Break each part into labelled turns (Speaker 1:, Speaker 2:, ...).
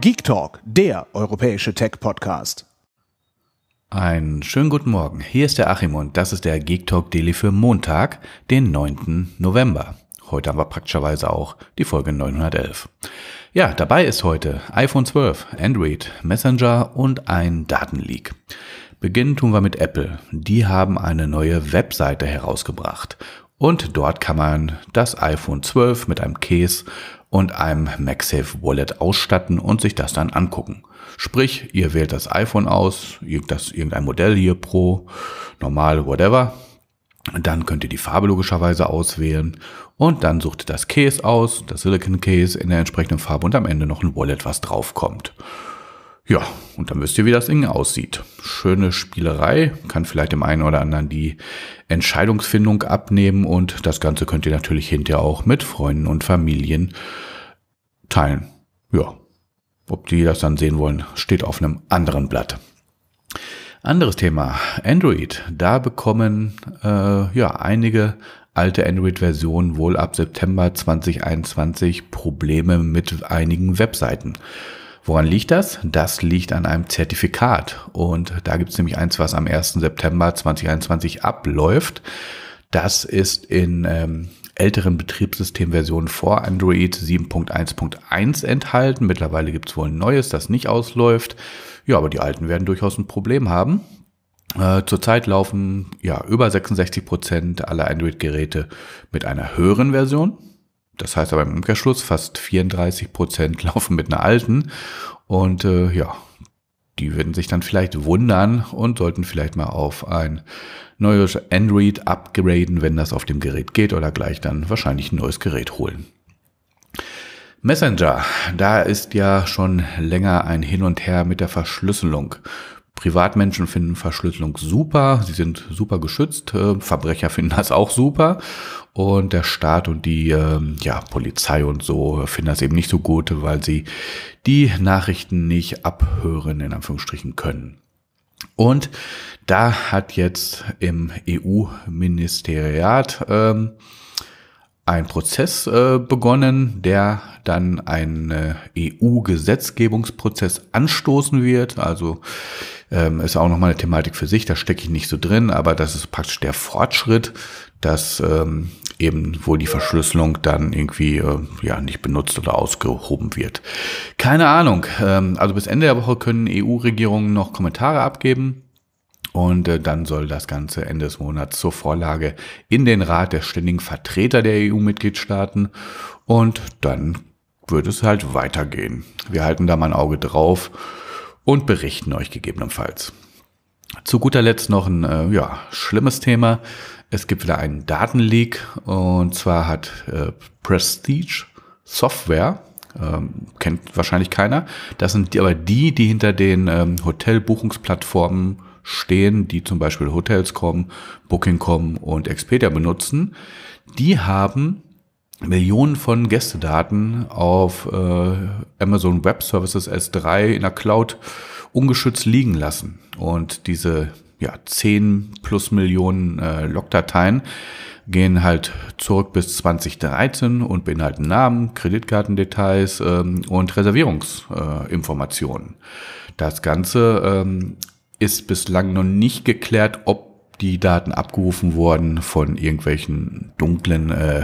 Speaker 1: Geek Talk, der europäische Tech-Podcast. Einen schönen guten Morgen. Hier ist der Achim und das ist der Geek Talk Daily für Montag, den 9. November. Heute haben wir praktischerweise auch die Folge 911. Ja, dabei ist heute iPhone 12, Android, Messenger und ein Datenleak. Beginnen tun wir mit Apple. Die haben eine neue Webseite herausgebracht und dort kann man das iPhone 12 mit einem Case und einem MagSafe Wallet ausstatten und sich das dann angucken. Sprich, ihr wählt das iPhone aus, das, irgendein Modell hier Pro, normal, whatever. Dann könnt ihr die Farbe logischerweise auswählen und dann sucht ihr das Case aus, das Silicon Case in der entsprechenden Farbe und am Ende noch ein Wallet, was draufkommt. Ja, und dann wisst ihr, wie das Ding aussieht. Schöne Spielerei, kann vielleicht dem einen oder anderen die Entscheidungsfindung abnehmen und das Ganze könnt ihr natürlich hinterher auch mit Freunden und Familien teilen. Ja, ob die das dann sehen wollen, steht auf einem anderen Blatt. Anderes Thema, Android. Da bekommen äh, ja einige alte Android-Versionen wohl ab September 2021 Probleme mit einigen Webseiten. Woran liegt das? Das liegt an einem Zertifikat. Und da gibt es nämlich eins, was am 1. September 2021 abläuft. Das ist in ähm, älteren Betriebssystemversionen vor Android 7.1.1 enthalten. Mittlerweile gibt es wohl ein neues, das nicht ausläuft. Ja, aber die alten werden durchaus ein Problem haben. Äh, zurzeit laufen ja über 66 Prozent aller Android-Geräte mit einer höheren Version. Das heißt aber im Umkehrschluss, fast 34 Prozent laufen mit einer alten. Und äh, ja, die würden sich dann vielleicht wundern und sollten vielleicht mal auf ein neues Android upgraden, wenn das auf dem Gerät geht oder gleich dann wahrscheinlich ein neues Gerät holen. Messenger, da ist ja schon länger ein Hin und Her mit der Verschlüsselung. Privatmenschen finden Verschlüsselung super, sie sind super geschützt, äh, Verbrecher finden das auch super und der Staat und die ähm, ja, Polizei und so finden das eben nicht so gut, weil sie die Nachrichten nicht abhören, in Anführungsstrichen können. Und da hat jetzt im EU-Ministeriat ähm, ein Prozess äh, begonnen, der dann einen äh, EU-Gesetzgebungsprozess anstoßen wird. Also ähm, ist auch nochmal eine Thematik für sich, da stecke ich nicht so drin, aber das ist praktisch der Fortschritt, dass ähm, eben wohl die Verschlüsselung dann irgendwie äh, ja nicht benutzt oder ausgehoben wird. Keine Ahnung. Ähm, also bis Ende der Woche können EU-Regierungen noch Kommentare abgeben. Und äh, dann soll das Ganze Ende des Monats zur Vorlage in den Rat der ständigen Vertreter der EU-Mitgliedstaaten. Und dann wird es halt weitergehen. Wir halten da mal ein Auge drauf und berichten euch gegebenenfalls. Zu guter Letzt noch ein äh, ja, schlimmes Thema. Es gibt wieder einen Datenleak und zwar hat äh, Prestige Software, ähm, kennt wahrscheinlich keiner, das sind die, aber die, die hinter den ähm, Hotelbuchungsplattformen stehen, die zum Beispiel Hotels.com, Booking.com und Expedia benutzen, die haben Millionen von Gästedaten auf äh, Amazon Web Services S3 in der Cloud ungeschützt liegen lassen. Und diese ja, 10 plus Millionen äh, Logdateien gehen halt zurück bis 2013 und beinhalten Namen, Kreditkartendetails ähm, und Reservierungsinformationen. Äh, das Ganze ähm, ist bislang noch nicht geklärt, ob die Daten abgerufen wurden von irgendwelchen dunklen äh,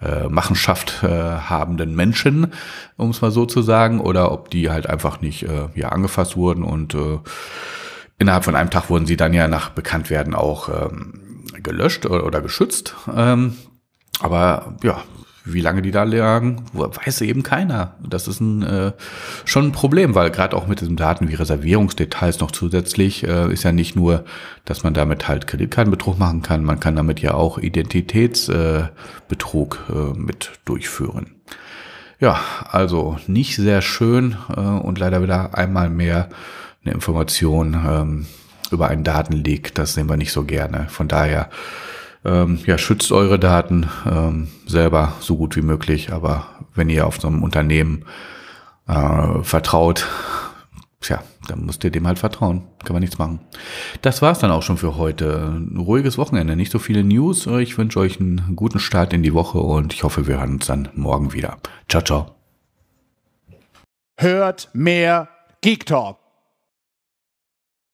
Speaker 1: äh, Machenschaft äh, habenden Menschen, um es mal so zu sagen, oder ob die halt einfach nicht äh, ja, angefasst wurden und äh, innerhalb von einem Tag wurden sie dann ja nach Bekanntwerden auch ähm, gelöscht oder, oder geschützt. Ähm, aber ja, wie lange die da lagen, weiß eben keiner. Das ist ein, äh, schon ein Problem, weil gerade auch mit diesen Daten wie Reservierungsdetails noch zusätzlich äh, ist ja nicht nur, dass man damit halt Kreditkartenbetrug machen kann, man kann damit ja auch Identitätsbetrug äh, äh, mit durchführen. Ja, also nicht sehr schön äh, und leider wieder einmal mehr eine Information ähm, über einen Datenleak. Das sehen wir nicht so gerne. Von daher ähm, ja, schützt eure Daten ähm, selber so gut wie möglich. Aber wenn ihr auf so einem Unternehmen äh, vertraut, tja, dann müsst ihr dem halt vertrauen. Kann man nichts machen. Das war es dann auch schon für heute. Ein ruhiges Wochenende, nicht so viele News. Ich wünsche euch einen guten Start in die Woche und ich hoffe, wir hören uns dann morgen wieder. Ciao, ciao. Hört mehr Geek Talk.